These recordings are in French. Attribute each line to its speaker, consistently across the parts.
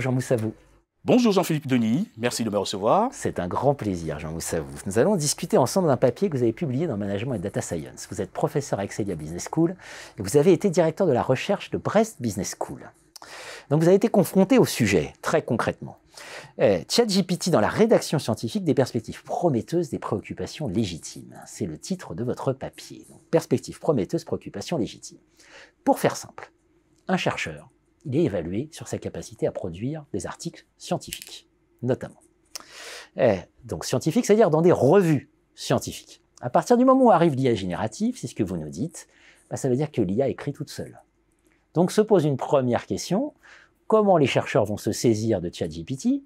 Speaker 1: Jean Moussavou. Bonjour Jean-Philippe Denis, merci de me recevoir. C'est un grand plaisir Jean Moussavou. Nous allons discuter ensemble d'un papier que vous avez publié dans Management et Data Science. Vous êtes professeur à Excelia Business School et vous avez été directeur de la recherche de Brest Business School. Donc vous avez été confronté au sujet, très concrètement. Eh, ChatGPT dans la rédaction scientifique des perspectives prometteuses des préoccupations légitimes. C'est le titre de votre papier. perspectives prometteuses, préoccupations légitimes. Pour faire simple, un chercheur il est évalué sur sa capacité à produire des articles scientifiques, notamment. Eh, donc scientifique, c'est-à-dire dans des revues scientifiques. À partir du moment où arrive l'IA générative, c'est ce que vous nous dites, bah, ça veut dire que l'IA écrit toute seule. Donc se pose une première question, comment les chercheurs vont se saisir de ChatGPT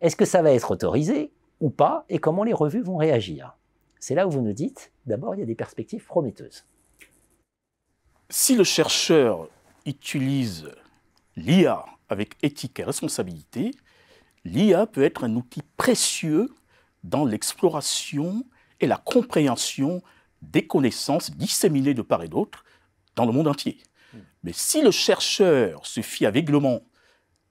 Speaker 1: Est-ce que ça va être autorisé ou pas Et comment les revues vont réagir C'est là où vous nous dites, d'abord, il y a des perspectives prometteuses. Si
Speaker 2: le chercheur utilise l'IA avec éthique et responsabilité, l'IA peut être un outil précieux dans l'exploration et la compréhension des connaissances disséminées de part et d'autre dans le monde entier. Mais si le chercheur se fie aveuglement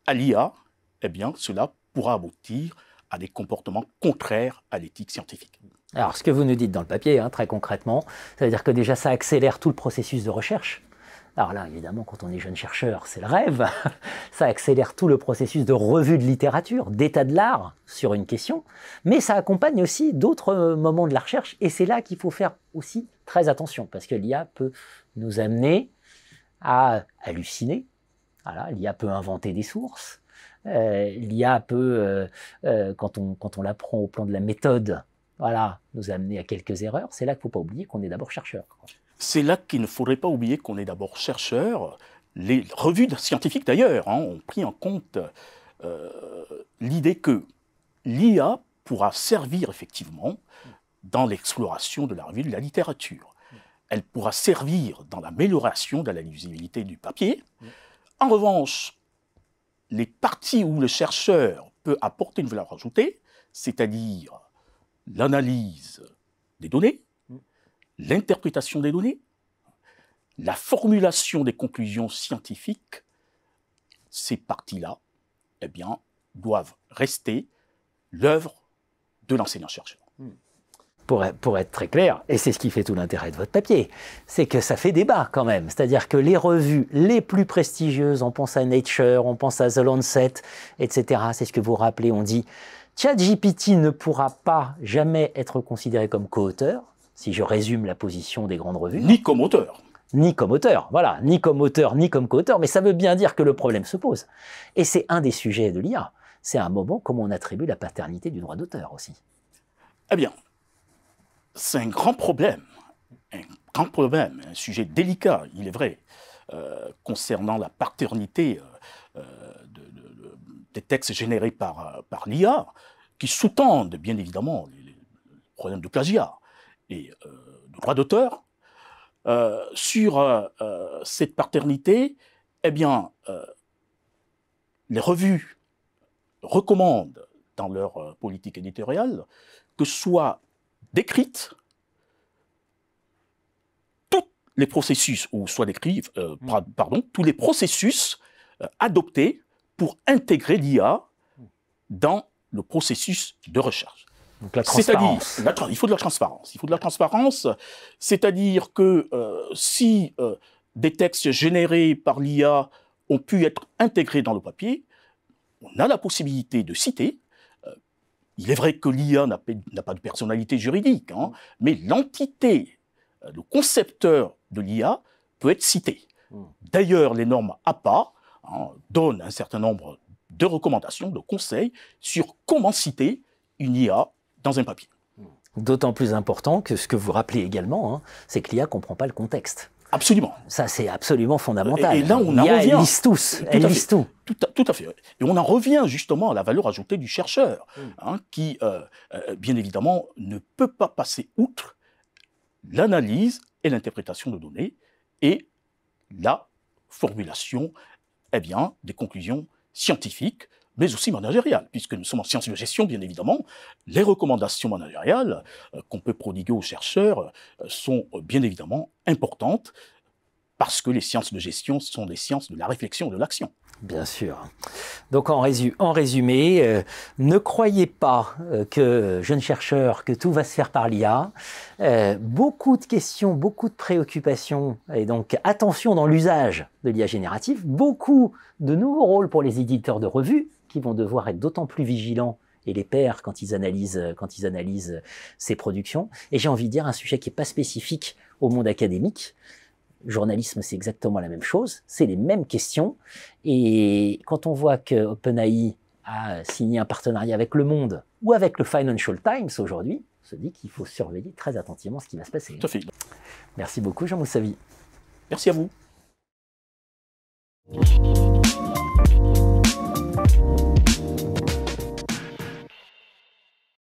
Speaker 2: à l'IA, eh
Speaker 1: bien cela pourra aboutir à des comportements contraires à l'éthique scientifique. Alors ce que vous nous dites dans le papier, hein, très concrètement, ça veut dire que déjà ça accélère tout le processus de recherche alors là, évidemment, quand on est jeune chercheur, c'est le rêve. Ça accélère tout le processus de revue de littérature, d'état de l'art sur une question, mais ça accompagne aussi d'autres euh, moments de la recherche, et c'est là qu'il faut faire aussi très attention, parce que l'IA peut nous amener à halluciner. Voilà, l'IA peut inventer des sources. Euh, L'IA peut, euh, quand on, quand on l'apprend au plan de la méthode, voilà, nous amener à quelques erreurs. C'est là qu'il ne faut pas oublier qu'on est d'abord chercheur.
Speaker 2: C'est là qu'il ne faudrait pas oublier qu'on est d'abord chercheur. Les revues scientifiques d'ailleurs hein, ont pris en compte euh, l'idée que l'IA pourra servir effectivement dans l'exploration de la revue de la littérature. Elle pourra servir dans l'amélioration de la lisibilité du papier. En revanche, les parties où le chercheur peut apporter une valeur ajoutée, c'est-à-dire l'analyse des données, l'interprétation des données, la formulation des conclusions scientifiques, ces parties-là, eh bien,
Speaker 1: doivent rester l'œuvre de l'enseignant-chercheur. Hmm. Pour, être très clair, et c'est ce qui fait tout l'intérêt de votre papier, c'est que ça fait débat quand même. C'est-à-dire que les revues les plus prestigieuses, on pense à Nature, on pense à The Lancet, etc., c'est ce que vous rappelez, on dit, ChatGPT ne pourra pas jamais être considéré comme co-auteur, si je résume la position des grandes revues. Ni comme auteur. Ni comme auteur, voilà, ni comme auteur, ni comme co-auteur, mais ça veut bien dire que le problème se pose. Et c'est un des sujets de l'IA. C'est un moment comment on attribue la paternité du droit d'auteur aussi.
Speaker 2: Eh bien, c'est un grand problème, un grand problème, un sujet délicat, il est vrai, euh, concernant la paternité euh, euh, des textes générés par, par l'IA, qui sous-tendent bien évidemment le problème problèmes de plagiat. Euh, de droit d'auteur euh, sur euh, cette paternité, eh bien, les revues recommandent dans leur politique éditoriale que soient décrites tous les processus, ou soient mm. tous les processus adoptés pour intégrer l'IA mm. dans le processus de recherche. C'est-à-dire, il faut de la transparence. Il faut de la transparence, c'est-à-dire que euh, si euh, des textes générés par l'IA ont pu être intégrés dans le papier, on a la possibilité de citer. Euh, il est vrai que l'IA n'a pas de personnalité juridique, hein, mais l'entité, le concepteur de l'IA peut être cité. Hmm. D'ailleurs, les normes APA hein, donnent un certain nombre de recommandations, de
Speaker 1: conseils sur comment citer une IA dans un papier. D'autant plus important que ce que vous rappelez également, hein, c'est que l'IA ne comprend pas le contexte. Absolument. Ça, c'est absolument fondamental. Et, là, on en revient. Elle tous. elle tout. Tout à, fait. Et on en revient justement
Speaker 2: à la valeur ajoutée du chercheur, mm. hein, qui, euh, euh, bien évidemment, ne peut pas passer outre l'analyse et l'interprétation de données et la formulation eh bien, des conclusions scientifiques mais aussi managériale, puisque nous sommes en sciences de gestion, bien évidemment. Les recommandations managériales euh, qu'on peut prodiguer aux chercheurs euh, sont euh, bien évidemment importantes, parce que les sciences de gestion sont des sciences de la réflexion et de l'action. Bien sûr.
Speaker 1: Donc en, résumé, en résumé ne croyez pas que, jeunes chercheur que tout va se faire par l'IA. beaucoup de questions, beaucoup de préoccupations, et donc attention dans l'usage de l'IA générative, beaucoup de nouveaux rôles pour les éditeurs de revues, vont devoir être d'autant plus vigilants et les pères quand ils analysent quand ils analysent ces productions. Et j'ai envie de dire un sujet qui est pas spécifique au monde académique. Journalisme, c'est exactement la même chose, c'est les mêmes questions. Et quand on voit que OpenAI a signé un partenariat avec Le Monde ou avec le Financial Times aujourd'hui, on se dit qu'il faut surveiller très attentivement ce qui va se passer. Merci beaucoup, Jean Moussavi. Merci à vous. you.